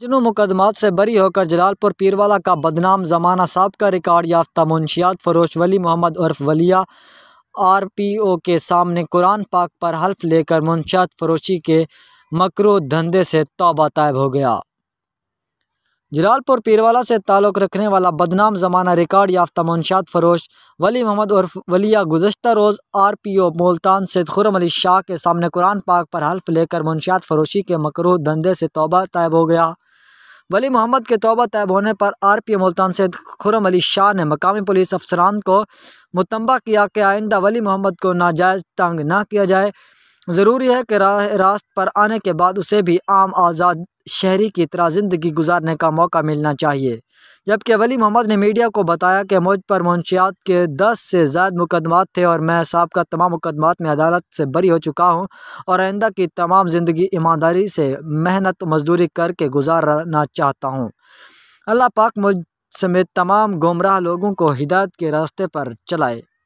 जिनों मुकदमात से बरी होकर जलालपुर पीरवाला का बदनाम जमाना का रिकॉर्ड याफ्ता मुंशियात फरोश वली मोहम्मद उर्फ वलिया आर पी ओ के सामने कुरान पाक पर हल्फ लेकर मुंशियात फरोशी के मकरो धंधे से तोबा तायब हो गया जलालपुर पीरवाला से ताल्लुक़ रखने वाला बदनाम जमाना रिकॉर्ड याफ्ता मनशात फरोश वली मोहम्मद उर्फ वलिया गुजशत रोज़ R P O Multan Syed Khurram Ali Shah के सामने कुरान पाक पर हल्फ लेकर मनशात फरोशी के मकरू धंधे से तोबा तयब हो गया वली मोहम्मद के तोबा तयब होने पर R P O Multan Syed Khurram Ali Shah ने मकामी पुलिस अफसरान को मुतंबा किया कि आइंदा वली मोहम्मद को नाजायज़ तंग ना किया जाए ज़रूरी है कि राह रास्त पर आने के बाद उसे भी आम आज़ाद शहरी की तरह ज़िंदगी गुजारने का मौका मिलना चाहिए जबकि वली मोहम्मद ने मीडिया को बताया कि मुझ पर मुंशियात के दस से ज्यादा मुकदमात थे और मैं सबका तमाम मुकदमात में अदालत से बरी हो चुका हूँ और आइंदा की तमाम ज़िंदगी ईमानदारी से मेहनत मजदूरी करके गुजारना चाहता हूँ अल्लाह पाक मुझ समेत तमाम गुमराह लोगों को हिदायत के रास्ते पर चलाए